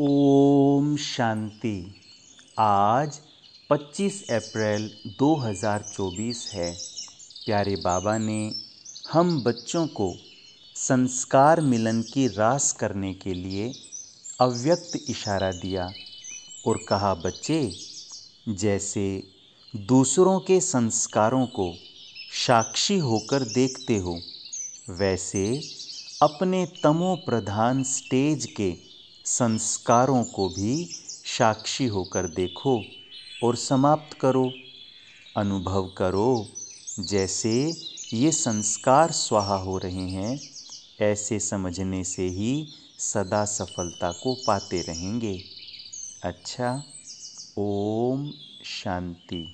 ओम शांति आज 25 अप्रैल 2024 है प्यारे बाबा ने हम बच्चों को संस्कार मिलन की रास करने के लिए अव्यक्त इशारा दिया और कहा बच्चे जैसे दूसरों के संस्कारों को साक्षी होकर देखते हो वैसे अपने तमो प्रधान स्टेज के संस्कारों को भी साक्षी होकर देखो और समाप्त करो अनुभव करो जैसे ये संस्कार स्वाहा हो रहे हैं ऐसे समझने से ही सदा सफलता को पाते रहेंगे अच्छा ओम शांति